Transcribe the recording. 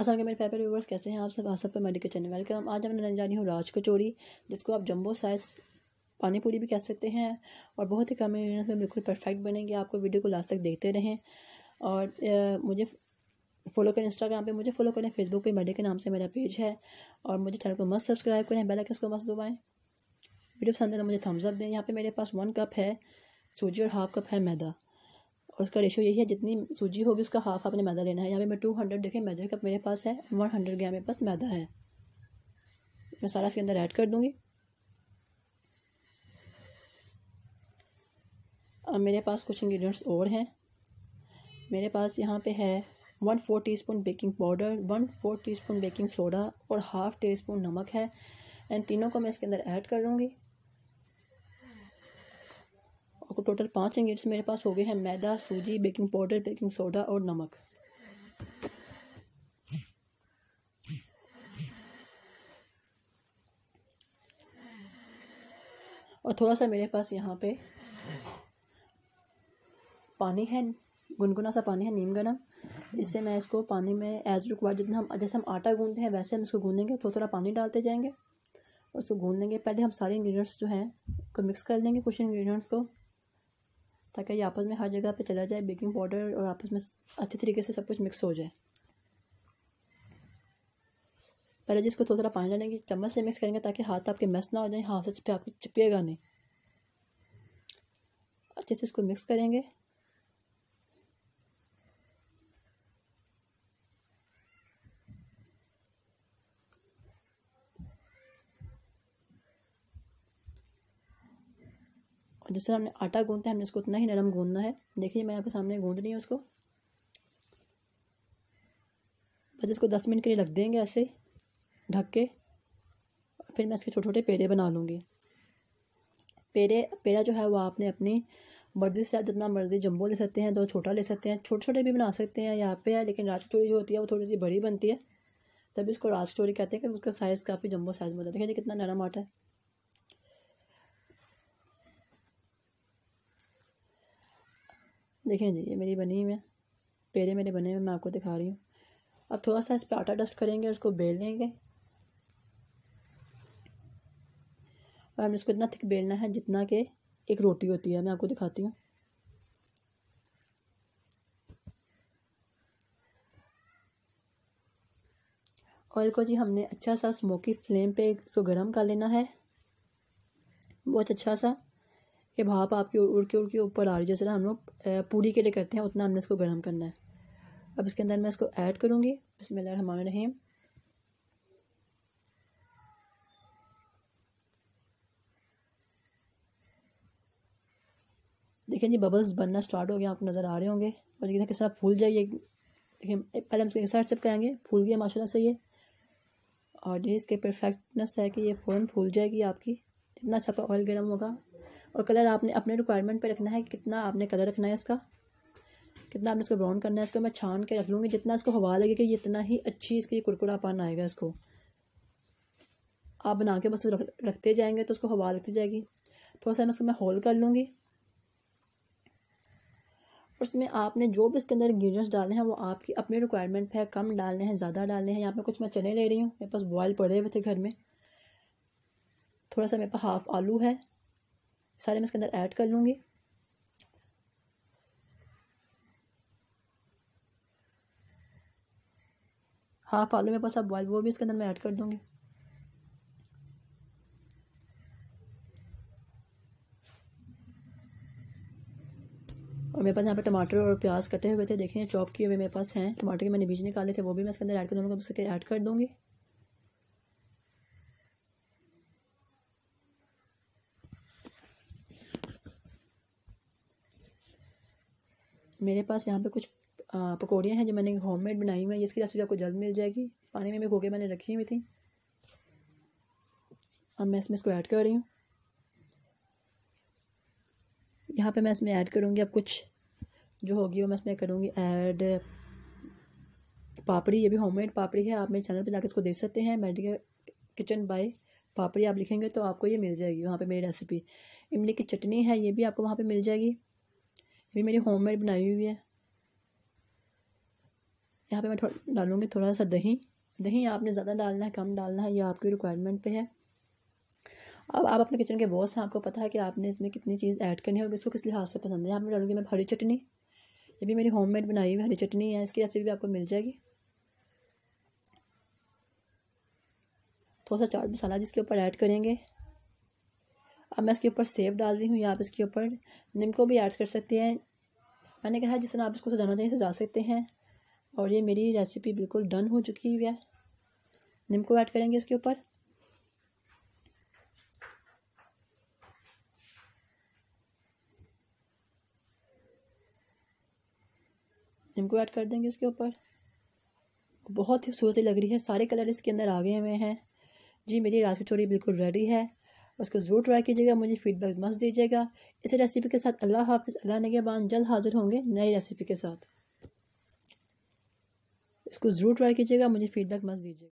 असल मेरे paper viewers कैसे हैं आप सब आप सबका मेडिकल चैनल वेलकम आज मैं नजर जानी हूँ राज कचौड़ी जिसको आप जंबो साइज़ पानी पूरी भी कह सकते हैं और बहुत ही कम इंग्रेडिएंट्स में बिल्कुल परफेक्ट बनेंगे आपको वीडियो को लास्ट तक देखते रहें और ए, मुझे फॉलो करें इंस्टाग्राम पे मुझे फॉलो करें फेसबुक पे मेडिकल नाम से मेरा पेज है और मुझे चैनल को मस्त सब्सक्राइब करें बेल आइकन को मस्त दबाएँ वीडियो पसंद है तो मुझे थम्स अप दें यहाँ पर मेरे पास वन कप है सूजी और हाफ कप है मैदा और उसका रेशो यही है जितनी सूजी होगी उसका हाफ आपने मैदा लेना है यहाँ पे मैं टू हंड्रेड देखें मेजर कप मेरे पास है वन हंड्रेड ग्राम मेरे पास मैदा है मैं सारा इसके अंदर ऐड कर दूँगी अब मेरे पास कुछ इंग्रेडिएंट्स और हैं मेरे पास यहाँ पे है one four teaspoon baking powder one four teaspoon baking soda और हाफ़ टी स्पून नमक है एंड तीनों को मैं इसके अंदर ऐड कर लूँगी आपको टोटल पाँच इंग्रेडिएंट्स मेरे पास हो गए हैं मैदा सूजी बेकिंग पाउडर बेकिंग सोडा और नमक और थोड़ा सा मेरे पास यहाँ पे पानी है गुनगुना सा पानी है नीम गरम इससे मैं इसको पानी में एज रिक्वायर्ड जितना हम जैसे हम आटा गूंदते हैं वैसे हम इसको गूंदेंगे थोड़ा थोड़ा पानी डालते जाएंगे उसको गूंद लेंगे पहले हम सारे इंग्रेडिएंट्स जो हैं को मिक्स कर लेंगे कुछ इंग्रेडिएंट्स को ताकि ये आपस में हर जगह पे चला जाए बेकिंग पाउडर और आपस में अच्छे तरीके से सब कुछ मिक्स हो जाए पहले जिसको थोड़ा थोड़ा पानी डालेंगे चम्मच से मिक्स करेंगे ताकि हाथ आपके मैस ना हो जाए हाथ से चिपे आपके नहीं अच्छे से इसको मिक्स करेंगे जिस तरह हमने आटा गूंदते हैं हमने उसको उतना ही नरम गूंदना है देखिए मैं यहाँ पे सामने गूंद रही हूँ उसको बस इसको दस मिनट के लिए रख देंगे ऐसे ढक के फिर मैं इसके छोटे छोटे पेड़े बना लूँगी पेड़े पेड़ा जो है वो आपने अपनी मर्ज़ी से आप जितना मर्ज़ी जम्बो ले सकते हैं तो छोटा ले सकते हैं छोटे छोटे भी बना सकते हैं यहाँ पे है लेकिन राजकचोरी जो होती है वो थोड़ी सी बड़ी बनती है तभी इसको राजकचोरी कहते हैं कि उसका साइज़ काफ़ी जम्बो साइज़ में होता है देखिए कितना नरम आटा है देखें जी ये मेरी बनी हुई है पेड़े मेरे बने हुए मैं आपको दिखा रही हूँ अब थोड़ा सा इस पर आटा डस्ट करेंगे उसको बेल लेंगे और हमने इसको इतना थिक बेलना है जितना कि एक रोटी होती है मैं आपको दिखाती हूँ ऑयल को जी हमने अच्छा सा स्मोकी फ्लेम पे इसको गर्म कर लेना है बहुत अच्छा सा कि भाप आपकी उड़ के उड़ के ऊपर आ रही है जैसे हम लोग पूरी के लिए करते हैं उतना हमने इसको गर्म करना है अब इसके अंदर मैं इसको ऐड करूँगी इसमें हमारे रहें देखें जी बबल्स बनना स्टार्ट हो गया आपको नज़र आ रहे होंगे और देखिए किस तरह फूल जाइए देखिए पहले हम इसको एक साइड से पकाएंगे फूल गया माशाला से ये और ये इसके परफेक्टनेस है कि ये फ़ौरन फूल जाएगी आपकी जितना अच्छा ऑयल गर्म होगा और कलर आपने अपने रिक्वायरमेंट पे रखना है कितना आपने कलर रखना है इसका कितना आपने इसको ब्राउन करना है इसको मैं छान के रख लूँगी जितना इसको हवा लगेगी जितना ही अच्छी इसकी कुरकुरापन आएगा इसको आप बना के बस रख, रखते जाएंगे तो उसको हवा लगती जाएगी थोड़ा सा मैं इसको मैं होल कर लूँगी और उसमें आपने जो भी इसके अंदर इंग्रीडियंट्स डालने हैं वो आपकी अपने रिक्वायरमेंट पे है कम डालने हैं ज़्यादा डालने हैं यहाँ पे कुछ मैं चने ले रही हूँ मेरे पास बॉयल पड़े हुए थे घर में थोड़ा सा मेरे पास हाफ आलू है सारे मैं इसके अंदर ऐड कर लूँगी हाफ आलू मेरे पास आप बॉयल वो भी इसके अंदर मैं ऐड कर दूँगी और मेरे पास यहाँ पे टमाटर और प्याज कटे हुए थे देखें चॉप किए हुए मेरे पास हैं टमाटर के मैंने बीज निकाले थे वो भी मैं इसके अंदर ऐड कर दूँगा उसके ऐड कर दूँगी मेरे पास यहाँ पे कुछ पकौड़ियाँ हैं जो मैंने होममेड बनाई हुई हैं जिसकी रेसिपी आपको जल्द मिल जाएगी पानी में भी घोगे मैंने रखी हुई थी अब मैं इसमें इसको ऐड कर रही हूँ यहाँ पे मैं इसमें ऐड करूँगी अब कुछ जो होगी वो मैं इसमें करूँगी ऐड पापड़ी ये भी होममेड पापड़ी है आप मेरे चैनल पे जाके इसको देख सकते हैं मेडिकल किचन बाय पापड़ी आप लिखेंगे तो आपको ये मिल जाएगी वहाँ पे मेरी रेसिपी इमली की चटनी है ये भी आपको वहाँ पे मिल जाएगी अभी मेरी होममेड बनाई हुई है यहाँ पे मैं थोड़ा डालूँगी थोड़ा सा दही दही आपने ज़्यादा डालना है कम डालना है ये आपकी रिक्वायरमेंट पे है अब आप अपने किचन के बॉस हैं आपको पता है कि आपने इसमें कितनी चीज़ ऐड करनी है और इसको किस लिहाज से पसंद है यहाँ पर डालूँगी मैं हरी चटनी ये भी मेरी होममेड बनाई हुई हरी चटनी है इसकी रेसिपी भी आपको मिल जाएगी थोड़ा सा चाट मसाला जिसके ऊपर ऐड करेंगे अब मैं इसके ऊपर सेब डाल रही हूँ या आप इसके ऊपर निमको भी ऐड कर सकते हैं मैंने कहा जिस तरह आप इसको सजाना चाहिए सजा सकते हैं और ये मेरी रेसिपी बिल्कुल डन हो चुकी हुई है निम ऐड करेंगे इसके ऊपर निम्को ऐड कर देंगे इसके ऊपर बहुत ही खूबसूरत लग रही है सारे कलर इसके अंदर आ गए हुए हैं जी मेरी की चोरी बिल्कुल रेडी है उसको ज़रूर ट्राई कीजिएगा मुझे फीडबैक मस्त दीजिएगा इसी रेसिपी के साथ अल्लाह हाफिज़ अल्लाह बाद जल्द हाजिर होंगे नई रेसिपी के साथ इसको ज़रूर ट्राई कीजिएगा मुझे फीडबैक मस्त दीजिएगा